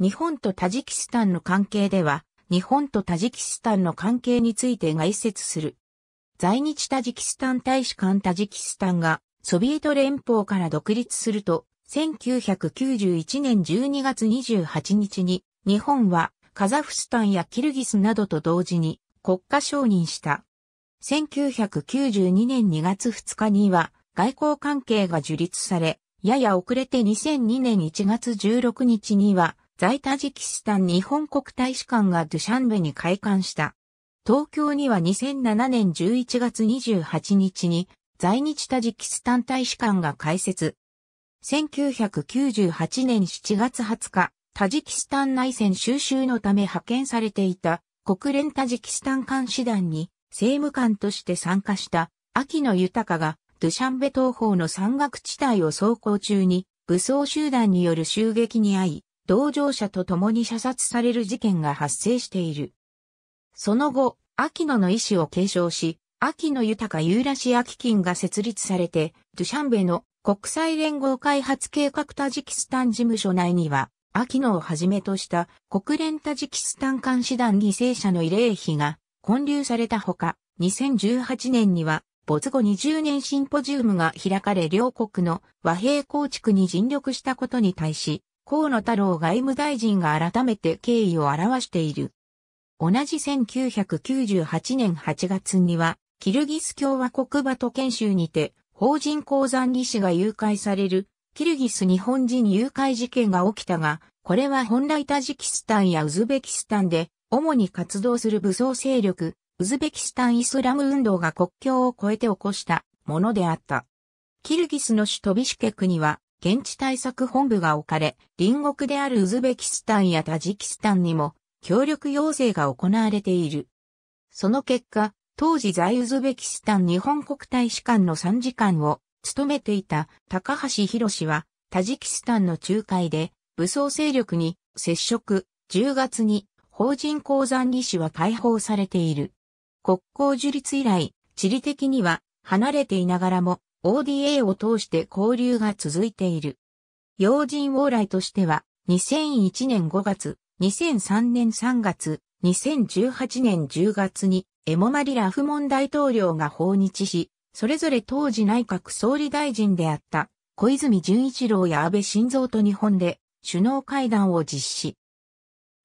日本とタジキスタンの関係では、日本とタジキスタンの関係について概説する。在日タジキスタン大使館タジキスタンがソビエト連邦から独立すると、1991年12月28日に日本はカザフスタンやキルギスなどと同時に国家承認した。1992年2月2日には外交関係が樹立され、やや遅れて2002年1月16日には在タジキスタン日本国大使館がドゥシャンベに開館した。東京には2007年11月28日に在日タジキスタン大使館が開設。1998年7月20日、タジキスタン内戦収集のため派遣されていた国連タジキスタン監視団に政務官として参加した秋野豊がドゥシャンベ東方の山岳地帯を走行中に武装集団による襲撃に遭い、同乗者と共に射殺される事件が発生している。その後、秋野の意思を継承し、秋野豊ユーラシア基金が設立されて、ドゥシャンベの国際連合開発計画タジキスタン事務所内には、秋野をはじめとした国連タジキスタン監視団犠牲者の慰霊碑が建立されたほか、2018年には没後20年シンポジウムが開かれ両国の和平構築に尽力したことに対し、河野太郎外務大臣が改めて敬意を表している。同じ1998年8月には、キルギス共和国バト研修にて、法人鉱山技師が誘拐される、キルギス日本人誘拐事件が起きたが、これは本来タジキスタンやウズベキスタンで、主に活動する武装勢力、ウズベキスタンイスラム運動が国境を越えて起こしたものであった。キルギスの首都ビシケクには、現地対策本部が置かれ、隣国であるウズベキスタンやタジキスタンにも協力要請が行われている。その結果、当時在ウズベキスタン日本国大使館の参事官を務めていた高橋博士は、タジキスタンの仲介で武装勢力に接触、10月に法人鉱山技師は解放されている。国交樹立以来、地理的には離れていながらも ODA を通して交流が続いている。要人往来としては、2001年5月、2003年3月、2018年10月に、エモマリ・ラフモン大統領が訪日し、それぞれ当時内閣総理大臣であった小泉純一郎や安倍晋三と日本で首脳会談を実施。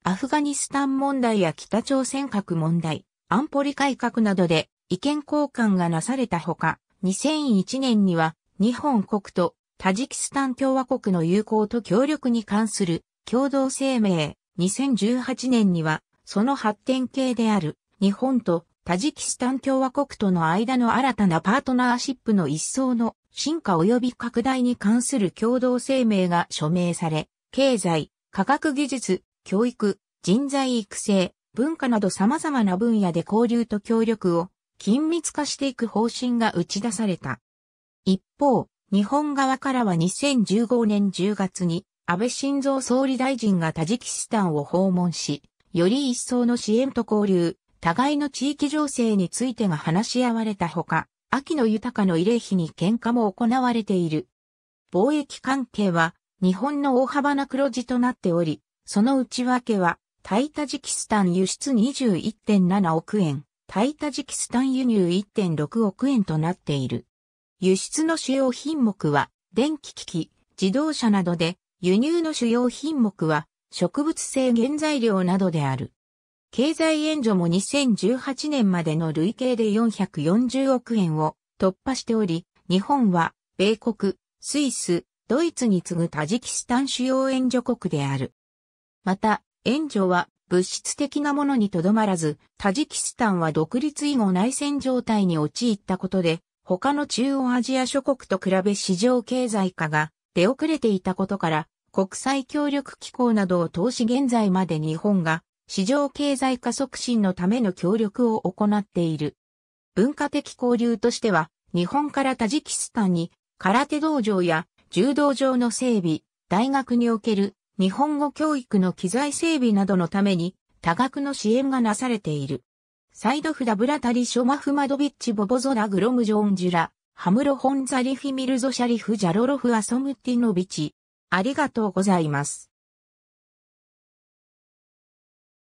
アフガニスタン問題や北朝鮮核問題、安保理改革などで意見交換がなされたほか、2001年には日本国とタジキスタン共和国の友好と協力に関する共同声明、2018年にはその発展系である日本とタジキスタン共和国との間の新たなパートナーシップの一層の進化及び拡大に関する共同声明が署名され、経済、科学技術、教育、人材育成、文化など様々な分野で交流と協力を緊密化していく方針が打ち出された。一方、日本側からは2015年10月に安倍晋三総理大臣がタジキスタンを訪問し、より一層の支援と交流、互いの地域情勢についてが話し合われたほか、秋の豊かの慰霊碑に喧嘩も行われている。貿易関係は日本の大幅な黒字となっており、その内訳は、タイタジキスタン輸出21.7億円、タイタジキスタン輸入1.6億円となっている。輸出の主要品目は、電気機器、自動車などで、輸入の主要品目は、植物性原材料などである。経済援助も2018年までの累計で440億円を突破しており、日本は、米国、スイス、ドイツに次ぐタジキスタン主要援助国である。また、援助は物質的なものにとどまらず、タジキスタンは独立以後内戦状態に陥ったことで、他の中央アジア諸国と比べ市場経済化が出遅れていたことから、国際協力機構などを通し現在まで日本が市場経済化促進のための協力を行っている。文化的交流としては、日本からタジキスタンに空手道場や柔道場の整備、大学における日本語教育の機材整備などのために多額の支援がなされている。サイドフダブラタリショマフマドビッチボボゾラグロムジョンジュラ、ハムロホンザリフィミルゾシャリフジャロロフアソムティノビチ。ありがとうございます。